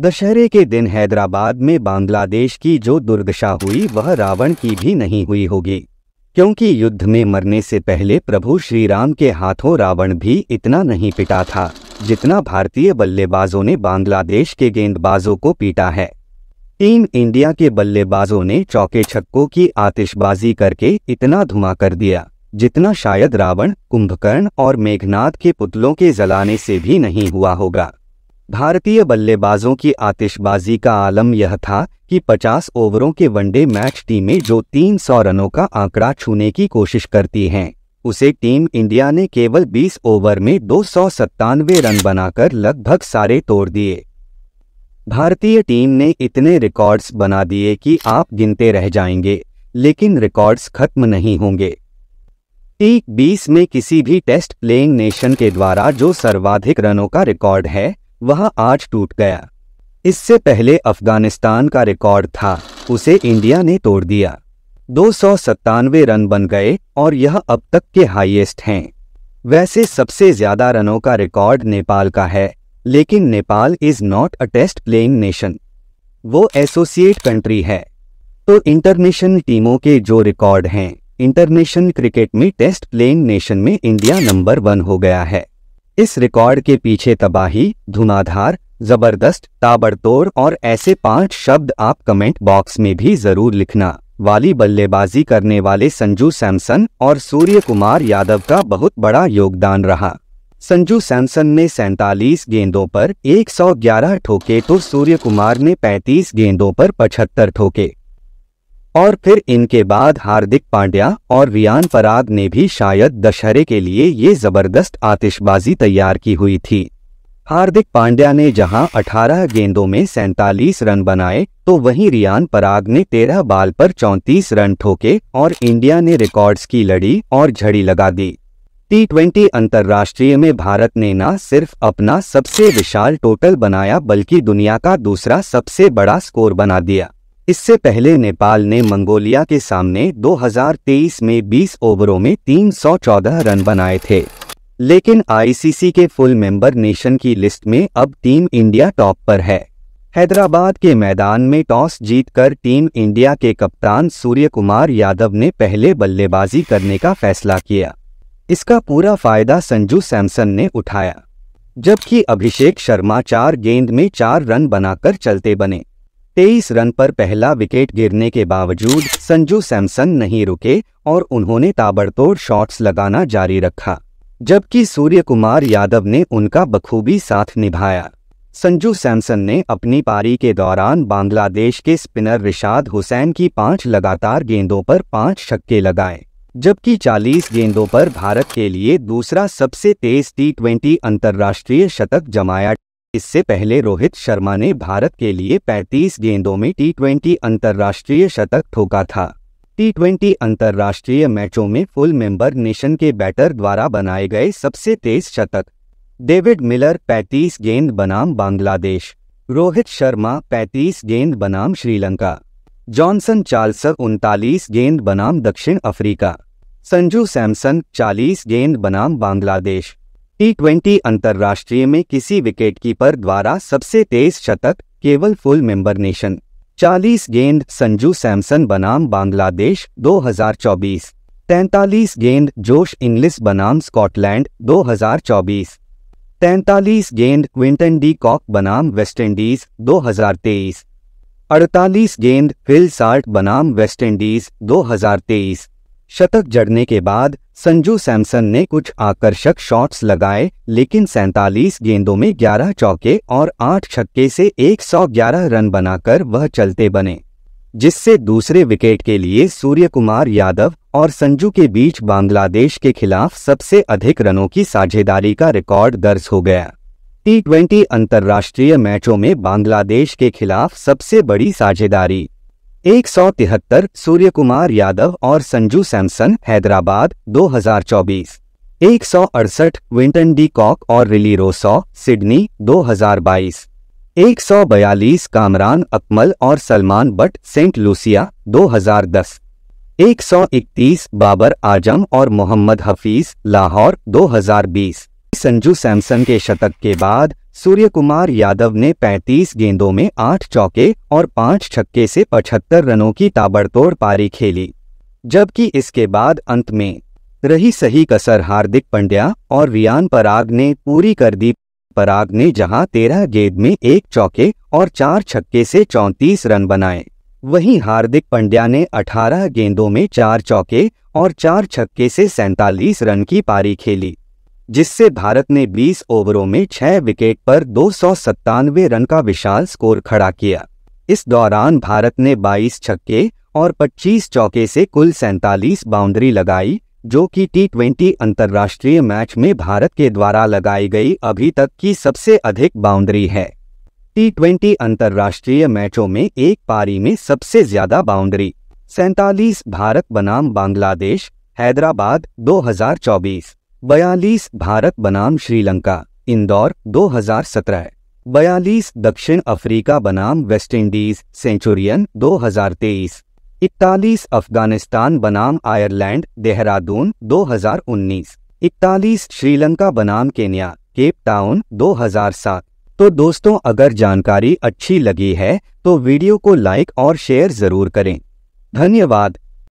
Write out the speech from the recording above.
दशहरे के दिन हैदराबाद में बांग्लादेश की जो दुर्दशा हुई वह रावण की भी नहीं हुई होगी क्योंकि युद्ध में मरने से पहले प्रभु श्रीराम के हाथों रावण भी इतना नहीं पिटा था जितना भारतीय बल्लेबाजों ने बांग्लादेश के गेंदबाजों को पीटा है टीम इंडिया के बल्लेबाजों ने चौके छक्कों की आतिशबाजी करके इतना धुआं कर दिया जितना शायद रावण कुंभकर्ण और मेघनाथ के पुतलों के जलाने से भी नहीं हुआ होगा भारतीय बल्लेबाजों की आतिशबाजी का आलम यह था कि 50 ओवरों के वनडे मैच टीमें जो 300 रनों का आंकड़ा छूने की कोशिश करती हैं उसे टीम इंडिया ने केवल 20 ओवर में दो रन बनाकर लगभग सारे तोड़ दिए भारतीय टीम ने इतने रिकॉर्ड्स बना दिए कि आप गिनते रह जाएंगे लेकिन रिकॉर्ड्स खत्म नहीं होंगे टी बीस में किसी भी टेस्ट प्लेइंग नेशन के द्वारा जो सर्वाधिक रनों का रिकॉर्ड है वह आज टूट गया इससे पहले अफगानिस्तान का रिकॉर्ड था उसे इंडिया ने तोड़ दिया दो रन बन गए और यह अब तक के हाईएस्ट हैं वैसे सबसे ज्यादा रनों का रिकॉर्ड नेपाल का है लेकिन Nepal is not a test playing nation वो एसोसिएट कंट्री है तो इंटरनेशनल टीमों के जो रिकॉर्ड हैं इंटरनेशनल क्रिकेट में टेस्ट प्लेइंग नेशन में इंडिया नंबर वन हो गया है इस रिकॉर्ड के पीछे तबाही धुनाधार जबरदस्त ताबड़तोड़ और ऐसे पांच शब्द आप कमेंट बॉक्स में भी जरूर लिखना वाली बल्लेबाजी करने वाले संजू सैमसन और सूर्य कुमार यादव का बहुत बड़ा योगदान रहा संजू सैमसन ने सैतालीस गेंदों पर 111 ठोके तो सूर्य कुमार ने 35 गेंदों पर 75 ठोके और फिर इनके बाद हार्दिक पांड्या और रियान पराग ने भी शायद दशहरे के लिए ये जबरदस्त आतिशबाजी तैयार की हुई थी हार्दिक पांड्या ने जहां 18 गेंदों में सैंतालीस रन बनाए तो वहीं रियान पराग ने 13 बाल पर 34 रन ठोके और इंडिया ने रिकॉर्ड्स की लड़ी और झड़ी लगा दी टी ट्वेंटी अंतर्राष्ट्रीय में भारत ने न सिर्फ अपना सबसे विशाल टोटल बनाया बल्कि दुनिया का दूसरा सबसे बड़ा स्कोर बना दिया इससे पहले नेपाल ने मंगोलिया के सामने 2023 में 20 ओवरों में 314 रन बनाए थे लेकिन आईसीसी के फुल मेंबर नेशन की लिस्ट में अब टीम इंडिया टॉप पर है हैदराबाद के मैदान में टॉस जीतकर टीम इंडिया के कप्तान सूर्य कुमार यादव ने पहले बल्लेबाजी करने का फैसला किया इसका पूरा फायदा संजू सैमसन ने उठाया जबकि अभिषेक शर्मा चार गेंद में चार रन बनाकर चलते बने तेईस रन पर पहला विकेट गिरने के बावजूद संजू सैमसन नहीं रुके और उन्होंने ताबड़तोड़ शॉट्स लगाना जारी रखा जबकि सूर्य कुमार यादव ने उनका बखूबी साथ निभाया संजू सैमसन ने अपनी पारी के दौरान बांग्लादेश के स्पिनर रिशाद हुसैन की पांच लगातार गेंदों पर पांच छक्के लगाए जबकि 40 गेंदों पर भारत के लिए दूसरा सबसे तेज टी ट्वेंटी अंतर्राष्ट्रीय शतक जमाया इससे पहले रोहित शर्मा ने भारत के लिए 35 गेंदों में टी ट्वेंटी अंतर्राष्ट्रीय शतक ठोका था टी ट्वेंटी अंतर्राष्ट्रीय मैचों में फुल मेंबर नेशन के बैटर द्वारा बनाए गए सबसे तेज शतक डेविड मिलर 35 गेंद बनाम बांग्लादेश रोहित शर्मा 35 गेंद बनाम श्रीलंका जॉनसन चार्लस उनतालीस गेंद बनाम दक्षिण अफ्रीका संजू सैमसन 40 गेंद बनाम बांग्लादेश टी ट्वेंटी अंतर्राष्ट्रीय में किसी विकेटकीपर द्वारा सबसे तेज शतक केवल फुल मेंबर नेशन 40 गेंद संजू सैमसन बनाम बांग्लादेश 2024 तैंतालीस गेंद जोश इंग्लिस बनाम स्कॉटलैंड 2024 तैंतालीस गेंद क्विंटन डी कॉक बनाम वेस्टइंडीज 2023 अड़तालीस गेंद फिल साल्ट बनाम वेस्टइंडीज 2023 शतक जड़ने के बाद संजू सैमसन ने कुछ आकर्षक शॉट्स लगाए लेकिन 47 गेंदों में 11 चौके और 8 छक्के से 111 रन बनाकर वह चलते बने जिससे दूसरे विकेट के लिए सूर्य कुमार यादव और संजू के बीच बांग्लादेश के खिलाफ सबसे अधिक रनों की साझेदारी का रिकॉर्ड दर्ज हो गया टी ट्वेंटी अंतर्राष्ट्रीय मैचों में बांग्लादेश के खिलाफ सबसे बड़ी साझेदारी 173 सूर्य कुमार यादव और Sanju Samson Hyderabad 2024 168 Quinton de Kock और Rilee Rossouw Sydney 2022 142 Kamran Akmal और सलमान बट सेंट लूसिया 2010 131 बाबर आजम और मोहम्मद हफीज लाहौर 2020 संजू सैमसन के शतक के बाद सूर्य कुमार यादव ने 35 गेंदों में 8 चौके और 5 छक्के से 75 रनों की ताबड़तोड़ पारी खेली जबकि इसके बाद अंत में रही सही कसर हार्दिक पंड्या और रियान पराग ने पूरी कर दी पराग ने जहां 13 गेंद में एक चौके और चार छक्के से चौंतीस रन बनाए वहीं हार्दिक पंड्या ने 18 गेंदों में चार चौके और चार छक्के से सैंतालीस रन की पारी खेली जिससे भारत ने 20 ओवरों में 6 विकेट पर दो रन का विशाल स्कोर खड़ा किया इस दौरान भारत ने 22 छक्के और 25 चौके से कुल सैंतालीस बाउंड्री लगाई जो कि टी ट्वेंटी अंतर्राष्ट्रीय मैच में भारत के द्वारा लगाई गई अभी तक की सबसे अधिक बाउंड्री है टी ट्वेंटी अंतर्राष्ट्रीय मैचों में एक पारी में सबसे ज्यादा बाउंड्री सैंतालीस भारत बनाम बांग्लादेश हैदराबाद 2024 बयालीस भारत बनाम श्रीलंका इंदौर 2017 बयालीस दक्षिण अफ्रीका बनाम वेस्टइंडीज सेंचुरियन 2023 इकतालीस अफगानिस्तान बनाम आयरलैंड देहरादून 2019 इकतालीस श्रीलंका बनाम केन्या केप टाउन 2007 तो दोस्तों अगर जानकारी अच्छी लगी है तो वीडियो को लाइक और शेयर ज़रूर करें धन्यवाद